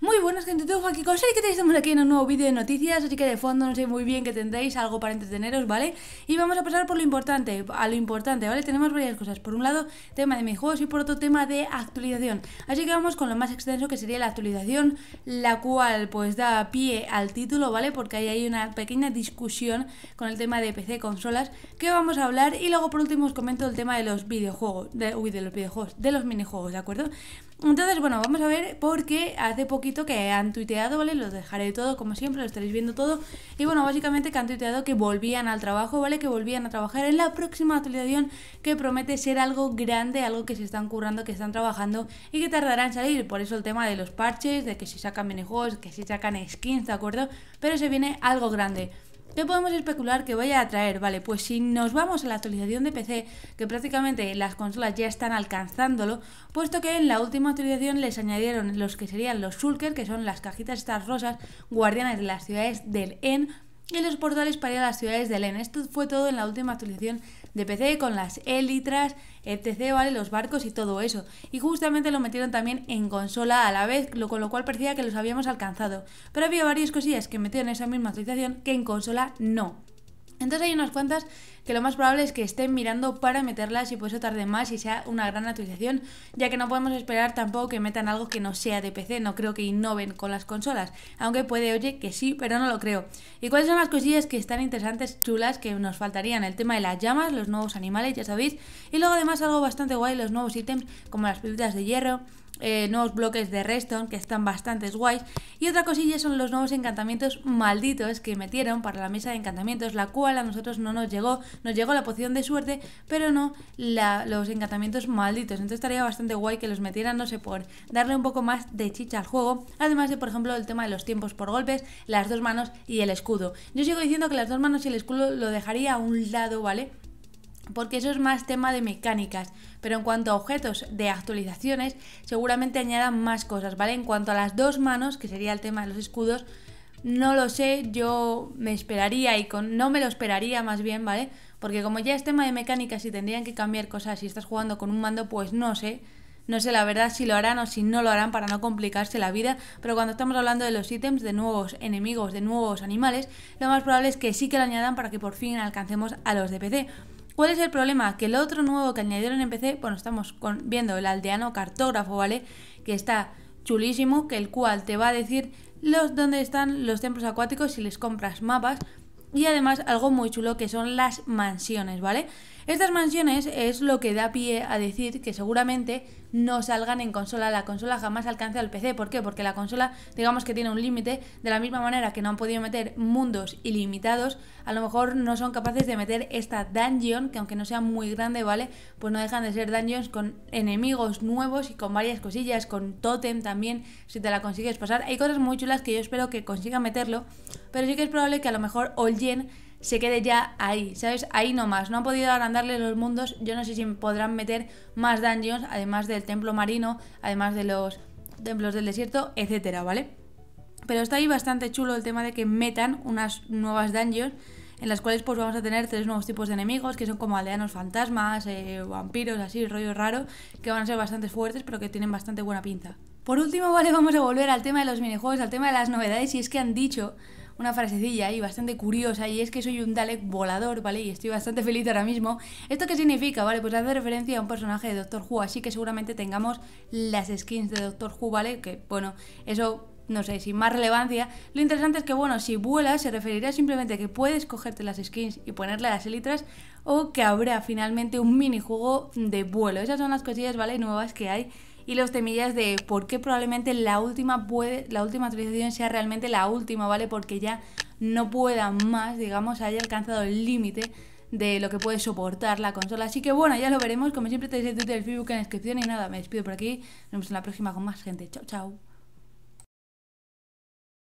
Muy buenas gente, tengo aquí con y que tenéis estamos aquí en un nuevo vídeo de noticias Así que de fondo no sé muy bien que tendréis, algo para entreteneros, ¿vale? Y vamos a pasar por lo importante, a lo importante, ¿vale? Tenemos varias cosas, por un lado tema de minijuegos y por otro tema de actualización Así que vamos con lo más extenso que sería la actualización La cual pues da pie al título, ¿vale? Porque ahí hay una pequeña discusión con el tema de PC consolas Que vamos a hablar y luego por último os comento el tema de los videojuegos de, Uy, de los videojuegos, de los minijuegos, ¿de acuerdo? Entonces, bueno, vamos a ver porque hace poquito que han tuiteado, ¿vale? Los dejaré todo, como siempre, lo estaréis viendo todo. Y bueno, básicamente que han tuiteado que volvían al trabajo, ¿vale? Que volvían a trabajar en la próxima actualización que promete ser algo grande, algo que se están currando, que están trabajando y que tardará en salir. Por eso el tema de los parches, de que se sacan minijuegos, que se sacan skins, ¿de acuerdo? Pero se viene algo grande. ¿Qué podemos especular que vaya a traer? Vale, pues si nos vamos a la actualización de PC, que prácticamente las consolas ya están alcanzándolo, puesto que en la última actualización les añadieron los que serían los Shulker, que son las cajitas estas rosas, guardianes de las ciudades del End y los portales para ir a las ciudades de LEN. Esto fue todo en la última actualización de PC con las élitras, etc., ¿vale? Los barcos y todo eso. Y justamente lo metieron también en consola a la vez, lo, con lo cual parecía que los habíamos alcanzado. Pero había varias cosillas que metieron en esa misma actualización que en consola no. Entonces hay unas cuantas que lo más probable es que estén mirando para meterlas y por eso tarde más y sea una gran actualización, ya que no podemos esperar tampoco que metan algo que no sea de PC, no creo que innoven con las consolas, aunque puede oye que sí, pero no lo creo. ¿Y cuáles son las cosillas que están interesantes, chulas, que nos faltarían? El tema de las llamas, los nuevos animales, ya sabéis, y luego además algo bastante guay, los nuevos ítems como las pelotas de hierro, eh, nuevos bloques de Redstone que están bastante guays. Y otra cosilla son los nuevos encantamientos malditos que metieron para la mesa de encantamientos, la cual a nosotros no nos llegó. Nos llegó la poción de suerte, pero no los encantamientos malditos. Entonces estaría bastante guay que los metieran, no sé, por darle un poco más de chicha al juego. Además de, por ejemplo, el tema de los tiempos por golpes, las dos manos y el escudo. Yo sigo diciendo que las dos manos y el escudo lo dejaría a un lado, ¿vale? porque eso es más tema de mecánicas, pero en cuanto a objetos de actualizaciones, seguramente añadan más cosas, ¿vale? En cuanto a las dos manos, que sería el tema de los escudos, no lo sé, yo me esperaría y con no me lo esperaría más bien, ¿vale? Porque como ya es tema de mecánicas y tendrían que cambiar cosas si estás jugando con un mando, pues no sé. No sé la verdad si lo harán o si no lo harán para no complicarse la vida, pero cuando estamos hablando de los ítems, de nuevos enemigos, de nuevos animales, lo más probable es que sí que lo añadan para que por fin alcancemos a los de PC. ¿Cuál es el problema? Que el otro nuevo que añadieron en PC, bueno, estamos viendo el aldeano cartógrafo, ¿vale? Que está chulísimo, que el cual te va a decir los dónde están los templos acuáticos si les compras mapas. Y además algo muy chulo que son las mansiones, ¿vale? Estas mansiones es lo que da pie a decir que seguramente no salgan en consola. La consola jamás alcance al PC. ¿Por qué? Porque la consola, digamos que tiene un límite. De la misma manera que no han podido meter mundos ilimitados, a lo mejor no son capaces de meter esta dungeon, que aunque no sea muy grande, ¿vale? Pues no dejan de ser dungeons con enemigos nuevos y con varias cosillas, con totem también, si te la consigues pasar. Hay cosas muy chulas que yo espero que consiga meterlo, pero sí que es probable que a lo mejor Olgen se quede ya ahí, ¿sabes? Ahí nomás. No han podido agrandarle los mundos. Yo no sé si podrán meter más dungeons, además del templo marino, además de los templos del desierto, etcétera, ¿vale? Pero está ahí bastante chulo el tema de que metan unas nuevas dungeons en las cuales pues vamos a tener tres nuevos tipos de enemigos que son como aldeanos fantasmas, eh, vampiros, así, rollo raro, que van a ser bastante fuertes pero que tienen bastante buena pinta. Por último, vale, vamos a volver al tema de los minijuegos, al tema de las novedades y es que han dicho una frasecilla ahí bastante curiosa y es que soy un Dalek volador, ¿vale? Y estoy bastante feliz ahora mismo. ¿Esto qué significa? Vale, pues hace referencia a un personaje de Doctor Who, así que seguramente tengamos las skins de Doctor Who, ¿vale? Que bueno, eso no sé, sin más relevancia. Lo interesante es que, bueno, si vuelas se referirá simplemente a que puedes cogerte las skins y ponerle las elitras o que habrá finalmente un minijuego de vuelo. Esas son las cosillas, ¿vale? Nuevas que hay y los temillas de por qué probablemente la última puede, la última actualización sea realmente la última, ¿vale? Porque ya no pueda más, digamos, haya alcanzado el límite de lo que puede soportar la consola. Así que bueno, ya lo veremos. Como siempre tenéis el Twitter, del Facebook en la descripción y nada, me despido por aquí. Nos vemos en la próxima con más gente. Chao, chao.